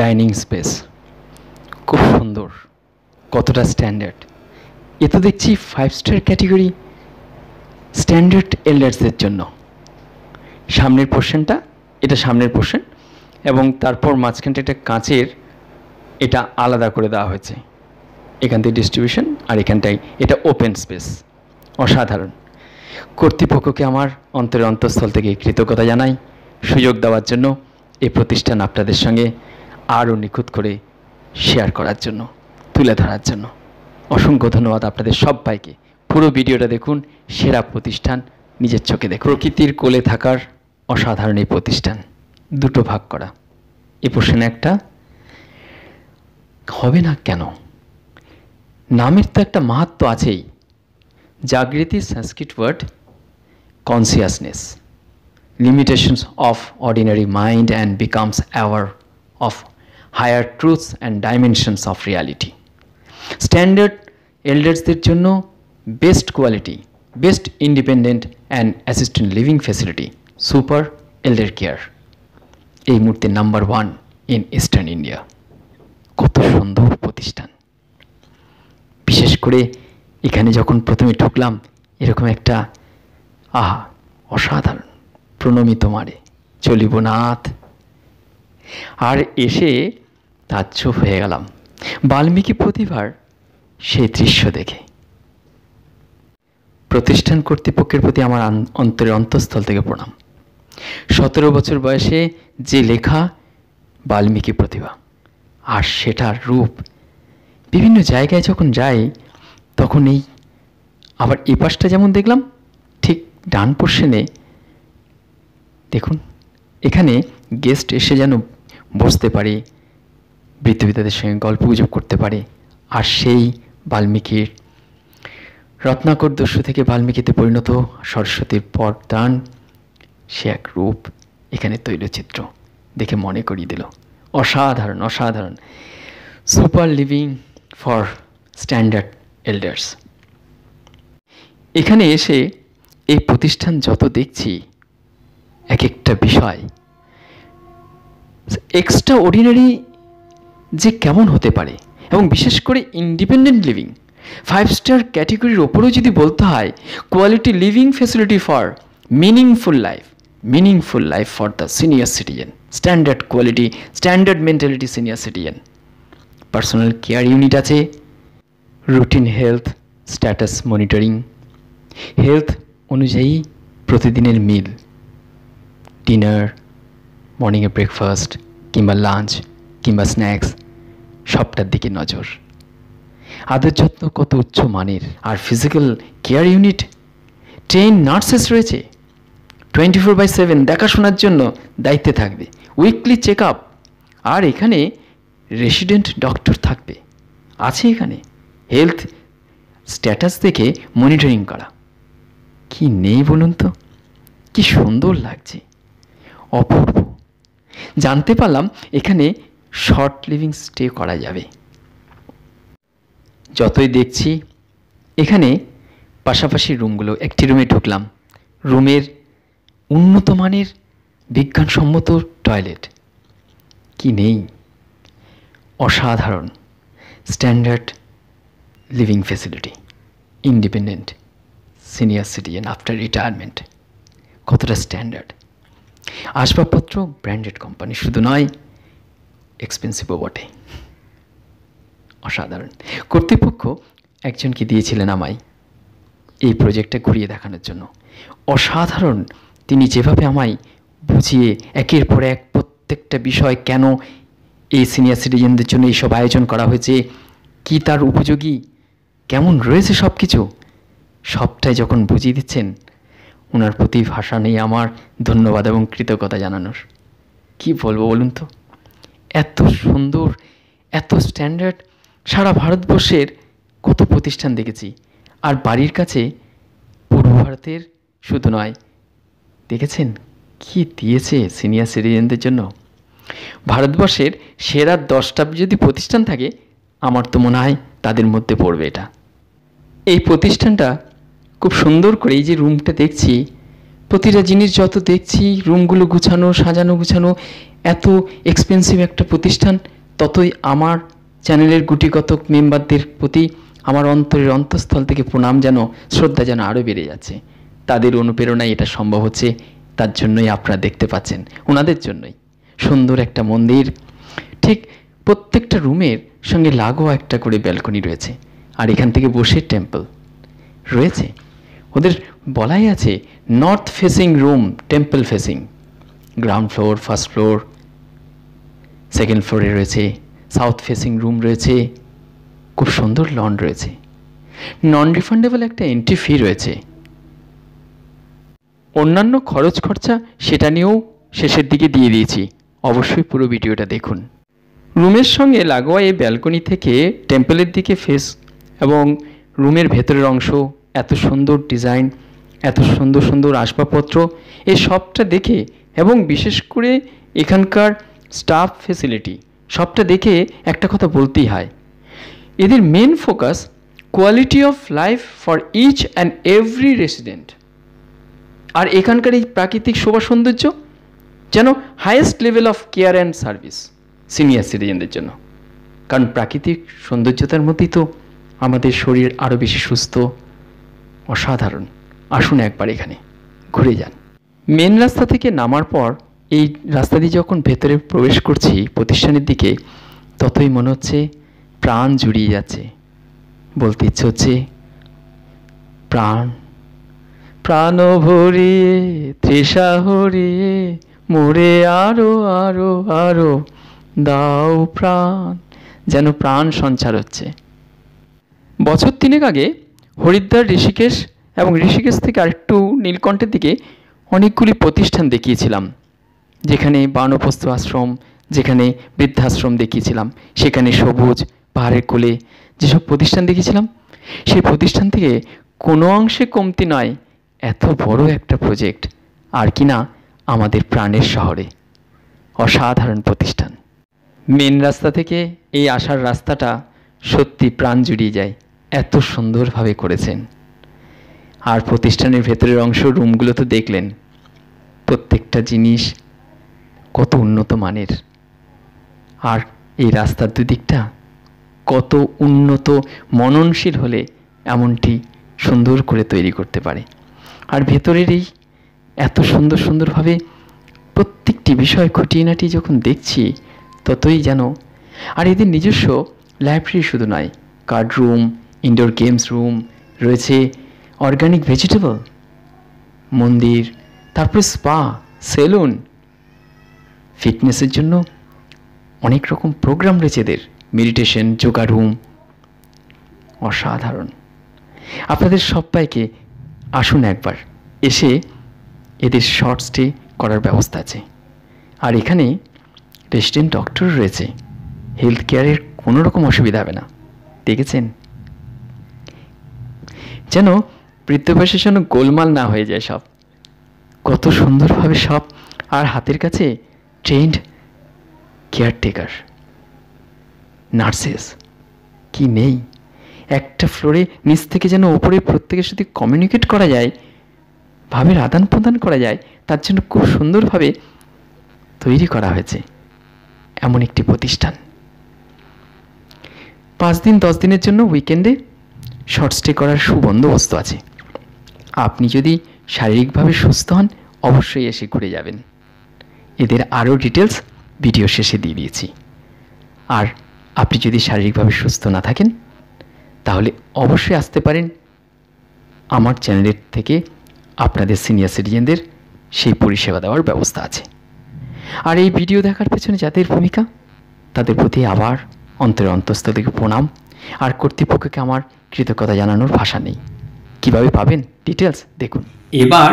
dining space খুব সুন্দর কতটা স্ট্যান্ডার্ড এ তো দেখছি ফাইভ স্টার ক্যাটেগরি স্ট্যান্ডার্ড এল্ডার্সদের জন্য সামনের পোর্শনটা এটা সামনের পোর্শন এবং তারপর মাঝখানটা একটা কাঁচের এটা আলাদা করে দেওয়া হয়েছে এখান থেকে ডিস্ট্রিবিউশন আর এখানটাই এটা ওপেন স্পেস অসাধারণ কর্তৃপক্ষকে আমার অন্তরের অন্তঃস্থল থেকে কৃতজ্ঞতা জানাই সুযোগ দেওয়ার জন্য এই প্রতিষ্ঠান আপনাদের সঙ্গে আরও নিখুঁত করে শেয়ার করার জন্য তুলে ধরার জন্য অসংখ্য ধন্যবাদ আপনাদের সবাইকে পুরো ভিডিওটা দেখুন সেরা প্রতিষ্ঠান নিজের চোখে দেখুন প্রকৃতির কোলে থাকার অসাধারণ এই প্রতিষ্ঠান দুটো ভাগ করা এ প্রশ্নে একটা হবে না কেন নামের তো একটা মাহাত্ম আছেই জাগৃতি Sanskrit word consciousness limitations of ordinary mind and becomes aware of higher truths and dimensions of reality standard এল্ডার্সদের জন্য best quality best independent and assistant living facility super elder care এই মুহূর্তে number one in eastern India কত সুন্দর প্রতিষ্ঠান বিশেষ করে এখানে যখন প্রথমে ঢুকলাম এরকম একটা আহা অসাধারণ প্রণমিত মারে চলিব নাথ আর এসে তাজ্জব হয়ে গেলাম বাল্মীকি প্রতিভার সেই দৃশ্য দেখে প্রতিষ্ঠান কর্তৃপক্ষের প্রতি আমার অন্তরের অন্তঃস্থল থেকে প্রণাম সতেরো বছর বয়সে যে লেখা বাল্মীকি প্রতিভা আর সেটার রূপ বিভিন্ন জায়গায় যখন যাই তখন এই আবার এ পাশটা যেমন দেখলাম ঠিক ডান পোর্শনে দেখুন এখানে গেস্ট এসে যেন বসতে পারি বৃত্তবিদ্যাদের সঙ্গে গল্প গুজব করতে পারে আর সেই বাল্মীকির রত্নাকর দস্যু থেকে বাল্মীকিতে পরিণত সরস্বতীর পর পরদান সে এক রূপ এখানে তৈলচিত্র দেখে মনে করিয়ে দিল অসাধারণ অসাধারণ super living for standard elders এখানে এসে এই প্রতিষ্ঠান যত দেখছি এক একটা বিষয় এক্সট্রা অর্ডিনারি যে কেমন হতে পারে এবং বিশেষ করে ইন্ডিপেন্ডেন্ট লিভিং ফাইভ স্টার ক্যাটেগরির ওপরেও যদি বলতে হয় quality living facility for meaningful life meaningful life for the senior citizen standard quality standard mentality senior citizen personal care unit আছে routine health status monitoring health অনুযায়ী প্রতিদিনের মিল ডিনার মর্নিংয়ে breakfast কিংবা লাঞ্চ কিংবা স্ন্যাক্স সবটার দিকে নজর আদর যত্ন কত উচ্চ মানের আর physical care unit train nurses রয়েছে টোয়েন্টি ফোর বাই সেভেন দেখাশোনার জন্য দায়িত্বে থাকবে উইকলি চেক আপ আর এখানে রেসিডেন্ট ডক্টর থাকবে আছে এখানে হেলথ স্ট্যাটাস দেখে মনিটরিং করা কি নেই বলুন তো কি সুন্দর লাগছে অপূর্ব জানতে পারলাম এখানে শর্ট লিভিং স্টে করা যাবে যতই দেখছি এখানে পাশাপাশি রুমগুলো একটি রুমে ঢুকলাম রুমের উন্নত মানের বিজ্ঞানসম্মত টয়লেট কি নেই অসাধারণ standard living facility independent senior citizen after retirement কতটা স্ট্যান্ডার্ড আসবাবপত্র ব্র্যান্ডেড কোম্পানি শুধু নয় এক্সপেন্সিভও বটে অসাধারণ কর্তৃপক্ষ একজনকে দিয়েছিলেন আমায় এই প্রজেক্টটা ঘুরিয়ে দেখানোর জন্য অসাধারণ তিনি যেভাবে আমায় বুঝিয়ে একের পর এক প্রত্যেকটা বিষয় কেন এই সিনিয়র সিটিজেনদের জন্য এইসব আয়োজন করা হয়েছে কি তার উপযোগী কেমন রয়েছে সব কিছু সবটাই যখন বুঝিয়ে দিচ্ছেন ওনার প্রতি ভাষা নেই আমার ধন্যবাদ এবং কৃতজ্ঞতা জানানোর কি বলবো বলুন তো এত সুন্দর এত স্ট্যান্ডার্ড সারা ভারতবর্ষের কত প্রতিষ্ঠান দেখেছি আর বাড়ির কাছে পূর্ব ভারতের শুধু নয় দেখেছেন কি দিয়েছে সিনিয়র সিটিজেনদের জন্য ভারতবর্ষের সেরা দশটা যদি প্রতিষ্ঠান থাকে আমার তো মনে হয় তাদের মধ্যে পড়বে এটা এই প্রতিষ্ঠানটা খুব সুন্দর করে এই যে রুমটা দেখছি প্রতিটা জিনিস যত দেখছি রুমগুলো গুছানো সাজানো গুছানো এত এক্সপেন্সিভ একটা প্রতিষ্ঠান ততই আমার চ্যানেলের গুটিগত মেম্বারদের প্রতি আমার অন্তরের অন্তঃস্থল থেকে প্রণাম যেন শ্রদ্ধা যেন আরও বেড়ে যাচ্ছে তাদের অনুপ্রেরণায় এটা সম্ভব হচ্ছে তার জন্যই আপনারা দেখতে পাচ্ছেন ওনাদের জন্যই সুন্দর একটা মন্দির ঠিক প্রত্যেকটা রুমের সঙ্গে লাগোয়া একটা করে ব্যালকনি রয়েছে আর এখান থেকে বসে টেম্পল রয়েছে ওদের বলাই আছে north facing room temple facing ground floor first floor second ফ্লোরে রয়েছে সাউথ ফেসিং রুম রয়েছে খুব সুন্দর লন রয়েছে নন রিফান্ডেবল একটা এন্ট্রি ফি রয়েছে অন্যান্য খরচ খরচা সেটা নিয়েও শেষের দিকে দিয়ে দিয়েছি অবশ্যই পুরো ভিডিওটা দেখুন রুমের সঙ্গে লাগোয়া এই ব্যালকনি থেকে টেম্পলের দিকে ফেস এবং রুমের ভেতরের অংশ এত সুন্দর ডিজাইন এত সুন্দর সুন্দর আসবাবপত্র এই সবটা দেখে এবং বিশেষ করে এখানকার স্টাফ ফেসিলিটি সবটা দেখে একটা কথা বলতেই হয় এদের main focus quality of life for each and every resident আর এখানকার এই প্রাকৃতিক শোভা সৌন্দর্য যেন highest level of care and service senior সিটিজেনদের জন্য কারণ প্রাকৃতিক সৌন্দর্যতার মধ্যেই তো আমাদের শরীর আরও বেশি সুস্থ অসাধারণ আসুন একবার এখানে ঘুরে যান মেন রাস্তা থেকে নামার পর এই রাস্তা দিয়ে যখন ভেতরে প্রবেশ করছি প্রতিষ্ঠানের দিকে ততই মনে হচ্ছে প্রাণ জুড়িয়ে যাচ্ছে বলতে ইচ্ছে হচ্ছে প্রাণ প্রাণ ভরিয়ে তৃষা হরিয়ে মোরে আরো আরো আরো দাও প্রাণ যেন প্রাণ সঞ্চার হচ্ছে বছর তিনেক আগে হরিদ্বার ঋষিকেশ এবং ঋষিকেশ থেকে আরেকটু নীলকণ্ঠের দিকে অনেকগুলি প্রতিষ্ঠান দেখিয়েছিলাম যেখানে বানপ্রস্থ আশ্রম যেখানে বৃদ্ধাশ্রম দেখিয়েছিলাম সেখানে সবুজ পাহাড়ের কোলে যেসব প্রতিষ্ঠান দেখেছিলাম সেই প্রতিষ্ঠান থেকে কোনো অংশে কমতি নয় এত বড় একটা প্রজেক্ট আর কি না আমাদের প্রাণের শহরে অসাধারণ প্রতিষ্ঠান মেন রাস্তা থেকে এই আসার রাস্তাটা সত্যি প্রাণ জুড়িয়ে যায় এত সুন্দরভাবে করেছেন আর প্রতিষ্ঠানের ভেতরের অংশ রুমগুলো তো দেখলেন প্রত্যেকটা জিনিস কত উন্নত মানের আর এই রাস্তার দুদিকটা কত উন্নত মননশীল হলে এমনটি সুন্দর করে তৈরি করতে পারে আর ভেতরের এই এত সুন্দর সুন্দরভাবে প্রত্যেকটি বিষয় খুঁটিনাটি যখন দেখছি ততই যেন আর এদের নিজস্ব লাইব্রেরি শুধু নয় card room indoor games room রয়েছে অর্গানিক ভেজিটেবল মন্দির তারপরে স্পা সেলুন ফিটনেসের জন্য অনেক রকম প্রোগ্রাম রয়েছে এদের মেডিটেশন যোগা রুম অসাধারণ আপনাদের সবাইকে আসুন একবার এসে এদের শর্ট স্টে করার ব্যবস্থা আছে আর এখানে রেসিডেন্ট ডক্টর রয়েছে হেলথ কেয়ারের কোনো রকম অসুবিধা হবে না দেখেছেন যেন বৃদ্ধ যেন জন্য গোলমাল না হয়ে যায় সব কত সুন্দরভাবে সব আর হাতের কাছে ট্রেন্ড কেয়ারটেকার নার্সেস কি নেই একটা ফ্লোরে নিচ থেকে যেন ওপরে প্রত্যেকের সাথে কমিউনিকেট করা যায় ভাবের আদান প্রদান করা যায় তার জন্য খুব সুন্দরভাবে তৈরি করা হয়েছে এমন একটি প্রতিষ্ঠান পাঁচ দিন দশ দিনের জন্য উইকেন্ডে শর্ট স্টে করার সুবন্দোবস্ত আছে আপনি যদি শারীরিকভাবে সুস্থ হন অবশ্যই এসে ঘুরে যাবেন এদের আরও ডিটেলস ভিডিও শেষে দিয়ে দিয়েছি আর আপনি যদি শারীরিকভাবে সুস্থ না থাকেন তাহলে অবশ্যই আসতে পারেন আমার চ্যানেলের থেকে আপনাদের সিনিয়র সিটিজেনদের সেই পরিষেবা দেওয়ার ব্যবস্থা আছে আর এই ভিডিও দেখার পেছনে যাদের ভূমিকা তাদের প্রতি আবার অন্তরে অন্তস্থ থেকে প্রণাম আর কর্তৃপক্ষকে আমার কৃতজ্ঞতা জানানোর ভাষা নেই কিভাবে পাবেন ডিটেলস দেখুন এবার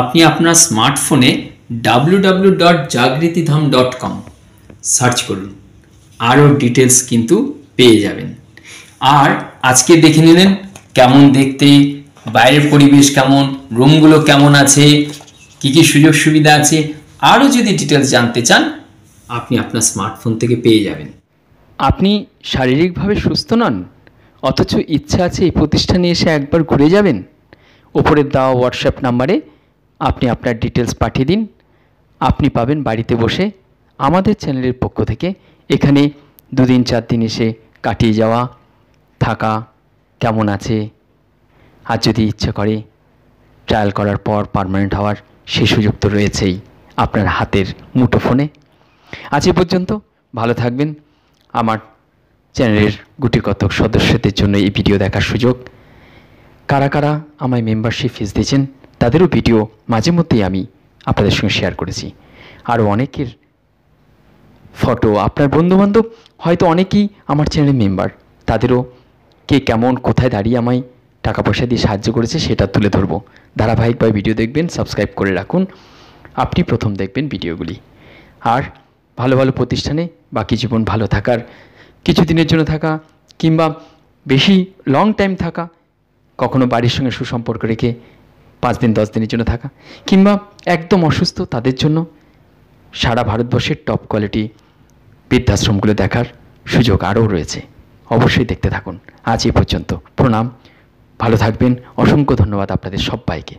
আপনি আপনার স্মার্টফোনে ডাব্লু সার্চ করুন আরও ডিটেলস কিন্তু পেয়ে যাবেন আর আজকে দেখে নিলেন কেমন দেখতে বাইরের পরিবেশ কেমন রুমগুলো কেমন আছে কি কি সুযোগ সুবিধা আছে আরও যদি ডিটেলস জানতে চান আপনি আপনার স্মার্টফোন থেকে পেয়ে যাবেন আপনি শারীরিকভাবে সুস্থ নন অথচ ইচ্ছা আছে এই প্রতিষ্ঠানে এসে একবার ঘুরে যাবেন ওপরের দেওয়া হোয়াটসঅ্যাপ নাম্বারে আপনি আপনার ডিটেলস পাঠিয়ে দিন আপনি পাবেন বাড়িতে বসে আমাদের চ্যানেলের পক্ষ থেকে এখানে দুদিন চার দিন এসে কাটিয়ে যাওয়া থাকা কেমন আছে আর যদি ইচ্ছা করে ট্রায়াল করার পর পারমানেন্ট হওয়ার সে সুযোগ তো রয়েছেই আপনার হাতের মুঠোফোনে আজ এ পর্যন্ত ভালো থাকবেন আমার চ্যানেলের গুটি কতক সদস্যদের জন্য এই ভিডিও দেখার সুযোগ কারা কারা আমায় মেম্বারশিপ ফিস দিয়েছেন তাদেরও ভিডিও মাঝে মধ্যেই আমি আপনাদের সঙ্গে শেয়ার করেছি আরও অনেকের ফটো আপনার বন্ধুবান্ধব হয়তো অনেকেই আমার চ্যানেলের মেম্বার তাদেরও কে কেমন কোথায় দাঁড়িয়ে আমায় টাকা পয়সা দিয়ে সাহায্য করেছে সেটা তুলে ধরবো ধারাবাহিকভাবে ভিডিও দেখবেন সাবস্ক্রাইব করে রাখুন আপনি প্রথম দেখবেন ভিডিওগুলি আর ভালো ভালো প্রতিষ্ঠানে বাকি জীবন ভালো থাকার কিছু দিনের জন্য থাকা কিংবা বেশি লং টাইম থাকা কখনো বাড়ির সঙ্গে সুসম্পর্ক রেখে পাঁচ দিন দশ দিনের জন্য থাকা কিংবা একদম অসুস্থ তাদের জন্য সারা ভারতবর্ষের টপ কোয়ালিটি বৃদ্ধাশ্রমগুলো দেখার সুযোগ আরও রয়েছে অবশ্যই দেখতে থাকুন আজ এ পর্যন্ত প্রণাম ভালো থাকবেন অসংখ্য ধন্যবাদ আপনাদের সবাইকে